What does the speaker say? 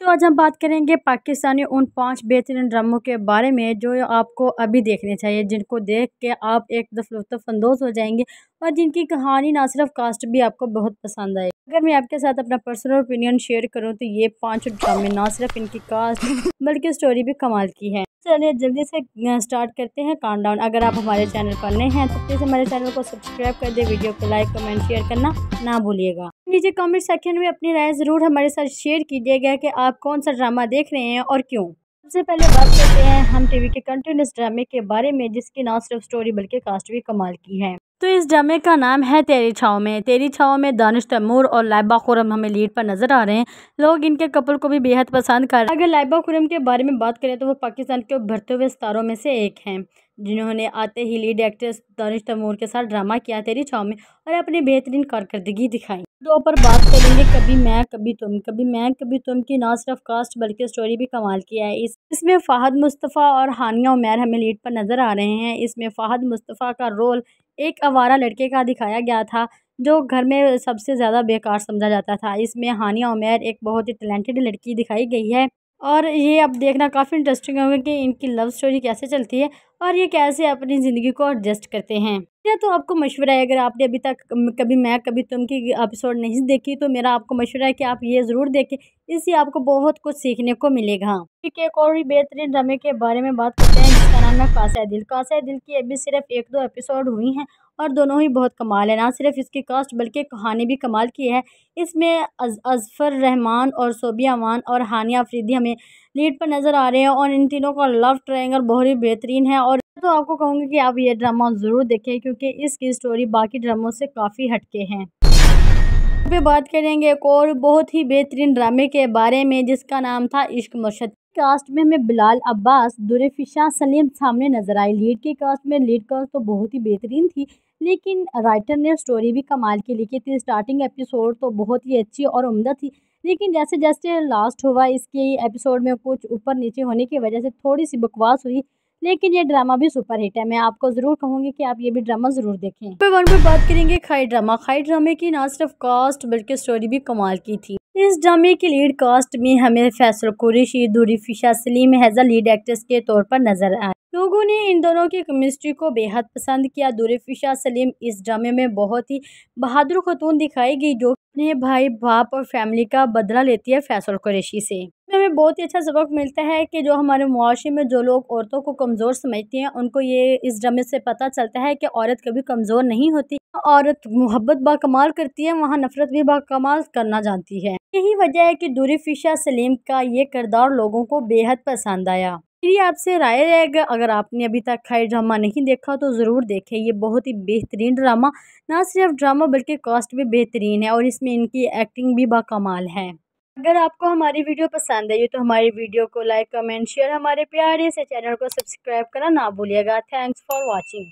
तो आज हम बात करेंगे पाकिस्तानी उन पांच बेहतरीन ड्रामों के बारे में जो आपको अभी देखने चाहिए जिनको देख के आप एक अंदोज़ हो जाएंगे और जिनकी कहानी ना सिर्फ कास्ट भी आपको बहुत पसंद आए अगर मैं आपके साथ अपना पर्सनल ओपिनियन शेयर करूं तो ये पांच ड्रामे ना सिर्फ इनकी कास्ट बल्कि स्टोरी भी कमाल की है चलिए जल्दी से स्टार्ट करते हैं काउंट डाउन अगर आप हमारे चैनल पर नए हैं तो प्लीज़ हमारे चैनल को सब्सक्राइब कर दे वीडियो को लाइक कमेंट शेयर करना ना भूलिएगा नीचे कमेंट सेक्शन में अपनी राय ज़रूर हमारे साथ शेयर कीजिएगा कि आप कौन सा ड्रामा देख रहे हैं और क्यों सबसे पहले बात करते हैं हम टीवी के कंटिन्यूस ड्रामे के बारे में जिसकी ना सिर्फ स्टोरी बल्कि कास्ट भी कमाल की है तो इस ड्रामे का नाम है तेरी छाव में तेरी छाव में दानिश तैमूर और लाइबा खुरम हमें लीड पर नजर आ रहे हैं लोग इनके कपल को भी बेहद पसंद कर रहे हैं अगर लाइबा खुरम के बारे में बात करें तो वो पाकिस्तान के उभरते हुए स्तारों में से एक हैं जिन्होंने आते ही लीड एक्ट्रेस दानिश तैमूर के साथ ड्रामा किया तेरी छाव में और अपनी बेहतरीन कारकर्दगी दिखाई दो पर बात करेंगे कभी मैं कभी तुम कभी मैं कभी तुम की ना सिर्फ कास्ट बल्कि स्टोरी भी कमाल की है इस इसमें फ़ाहद मुस्तफ़ा और हानिया उमैर हमें लीड पर नज़र आ रहे हैं इसमें फ़ाहद मुस्तफ़ा का रोल एक आवारा लड़के का दिखाया गया था जो घर में सबसे ज़्यादा बेकार समझा जाता था इसमें हानिया उमैर एक बहुत ही टैलेंटेड लड़की दिखाई गई है और ये अब देखना काफ़ी इंटरेस्टिंग होगा कि इनकी लव स्टोरी कैसे चलती है और ये कैसे अपनी ज़िंदगी को एडजस्ट करते हैं या तो आपको मशवरा है अगर आपने अभी तक कभी मैं कभी तुम की एपिसोड नहीं देखी तो मेरा आपको मशवरा है कि आप ये ज़रूर देखें इससे आपको बहुत कुछ सीखने को मिलेगा ठीक है एक और भी बेहतरीन ड्रामे के बारे में बात करते हैं है कासा दिल कासा दिल की अभी सिर्फ एक दो एपिसोड हुई हैं और दोनों ही बहुत कमाल है ना सिर्फ इसकी कास्ट बल्कि कहानी भी कमाल की है इसमें अजफर रहमान और सोबिया मान और हानिया अफरीदी हमें लीड पर नज़र आ रहे हैं और इन तीनों का लव ट्रायंगल बहुत ही बेहतरीन है और तो आपको कहूँगी कि आप ये ड्रामा ज़रूर देखें क्योंकि इसकी स्टोरी बाकी ड्रामों से काफ़ी हटके हैं बात करेंगे एक और बहुत ही बेहतरीन ड्रामे के बारे में जिसका नाम था इश्क मशद कास्ट में हमें बिलाल अब्बास दुरफिशा सलीम सामने नज़र आए लीड के कास्ट में लीड कास्ट तो बहुत ही बेहतरीन थी लेकिन राइटर ने स्टोरी भी कमाल की लिखी थी स्टार्टिंग एपिसोड तो बहुत ही अच्छी और उम्दा थी लेकिन जैसे जैसे लास्ट हुआ इसके एपिसोड में कुछ ऊपर नीचे होने की वजह से थोड़ी सी बकवास हुई लेकिन ये ड्रामा भी सुपर हिट है मैं आपको ज़रूर कहूँगी कि आप ये भी ड्रामा ज़रूर देखें वन पर बात करेंगे खाई ड्रामा खाई ड्रामे की ना सिर्फ कास्ट बल्कि स्टोरी भी कमाल की थी इस ड्रामे की लीड कास्ट में हमें फैसल कुरेशी दूरी फिशा सलीम हैजा लीड एक्ट्रेस के तौर पर नजर आए लोगों ने इन दोनों की केमिस्ट्री को बेहद पसंद किया दूरी फिशा सलीम इस ड्रामे में बहुत ही बहादुर खतून दिखाई गई जो अपने भाई बाप और फैमिली का बदला लेती है फैसल कुरेशी से हमें बहुत ही अच्छा सबक मिलता है कि जो हमारे मुआशे में जो लोग औरतों को कमज़ोर समझते हैं उनको ये इस ड्रामे से पता चलता है कि औरत कभी कमज़ोर नहीं होती औरत मोहब्बत बाकमाल करती है वहाँ नफरत भी बाकमाल करना जानती है यही वजह है कि दूरी फिशा सलीम का ये किरदार लोगों को बेहद पसंद आया मेरी आपसे राय रहेगा अगर आपने अभी तक खाई ड्रामा नहीं देखा तो ज़रूर देखें ये बहुत ही बेहतरीन ड्रामा ना सिर्फ ड्रामा बल्कि कास्ट भी बेहतरीन है और इसमें इनकी एक्टिंग भी बाकमाल है अगर आपको हमारी वीडियो पसंद आई तो हमारी वीडियो को लाइक कमेंट शेयर हमारे प्यारे से चैनल को सब्सक्राइब करना ना भूलिएगा थैंक्स फॉर वॉचिंग